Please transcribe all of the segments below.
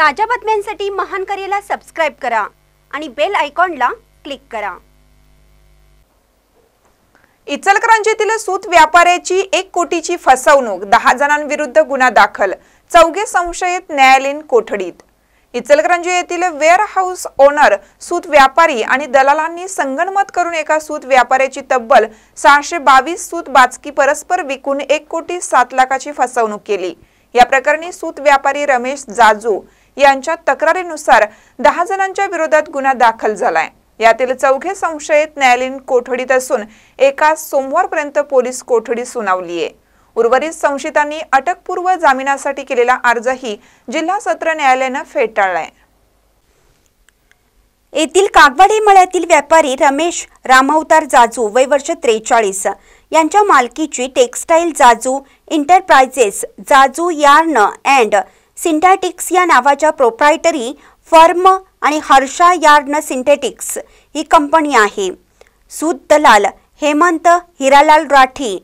ताज्या बातम्यांसाठी महान करेला सबस्क्राईब करा आणि बेल आयकॉनला क्लिक करा इचलकरंजीतील सूत व्यापाऱ्याची एक कोटीची फसवणूक दहा जणांविरुद्ध गुन्हा दाखल चौघे संशयित न्यायालयीन कोठडीत इचलकरंजी येथील वेअरहाऊस ओनर सूत व्यापारी आणि दलालांनी संगणमत करून एका सूत व्यापाऱ्याची तब्बल सहाशे बावीस सूत बाचकी परस्पर विकून एक कोटी सात लाखाची फसवणूक केली या प्रकरणी सूत व्यापारी रमेश जाजू यांच्या तक्रारीनुसार दहा जणांच्या विरोधात गुन्हा दाखल झालाय यातील चौघे संशयित न्यायालयीन कोठडीत असून एका सोमवारपर्यंत पोलीस कोठडी सुनावली आहे उर्वरित संशयितांनी अटकपूर्व जामिनासाठी केलेला अर्जही जिल्हा सत्र न्यायालयानं फेटाळलाय येथील कागवाडी मळ्यातील व्यापारी रमेश रामवतार जाजू वय वर्ष त्रेचाळीस यांच्या मालकीची textile Jaju enterprises Jaju yarn and synthetics या नावाच्या प्रोप्रायटरी फर्म आणि हर्षा यार्न सिंथेटिक्स ही कंपनी आहे सूत दलाल हेमंत हिरालाल राठी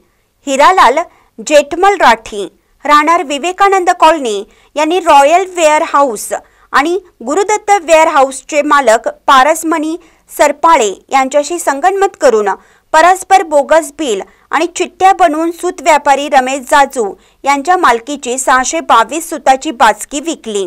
हिरालाल जेठमल राठी राहणार विवेकानंद कॉलनी यांनी रॉयल वेअर हाऊस आणि गुरुदत्त वेअर हाऊसचे मालक पारसमणी सरपाळे यांच्याशी संगणमत करून परस्पर बोगस बिल आणि चिठ्ठ्या बनवून सूत व्यापारी रमेश जाजू यांच्या मालकीची सहाशे बावीस सुताची बाचकी विकली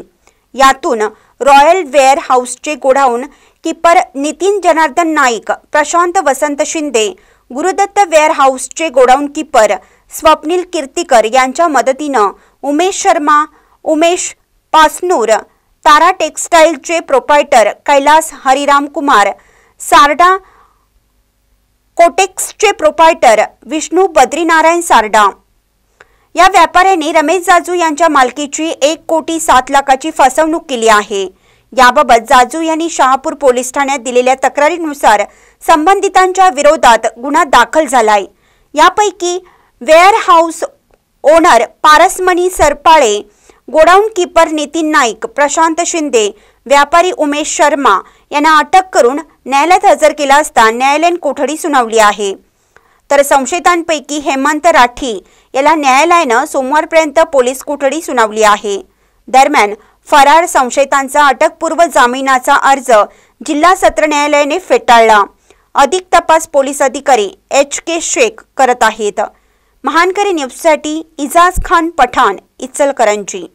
यातून रॉयल वेअर हाऊसचे गोडाऊन किपर नितीन जनार्दन नाईक प्रशांत वसंत शिंदे गुरुदत्त वेअर हाऊसचे गोडाऊन किपर स्वप्नील कीर्तीकर यांच्या मदतीनं उमेश शर्मा उमेश पासनूर तारा टेक्सटाईलचे प्रोपायटर कैलास हरिराम कुमार सारडा कोटेक्सचे प्रोपायटर विष्णू बद्रीनारायण सारडा या व्यापाऱ्याने रमेश जाजू यांच्या मालकीची एक कोटी सात लाखाची फसवणूक केली आहे याबाबत जाजू यांनी शहापूर पोलीस ठाण्यात दिलेल्या तक्रारीनुसार संबंधितांच्या विरोधात गुन्हा दाखल झालाय यापैकी warehouse owner Parasmani Sarpale godown keeper Nitin Naik Prashant Shinde व्यापारी उमेश शर्मा यांना अटक करून न्यायालयात हजर केला असता न्यायालयीन कोठडी सुनावली आहे तर संशयितांपैकी हेमंत राठी याला न्यायालयानं सोमवारपर्यंत पोलीस कोठडी सुनावली आहे दरम्यान फरार संशयितांचा अटकपूर्व जामिनाचा अर्ज जिल्हा सत्र न्यायालयाने फेटाळला अधिक तपास पोलीस अधिकारी एच के शेख करत आहेत महानकरी न्यूजसाठी इजाज खान पठाण इचलकरंजी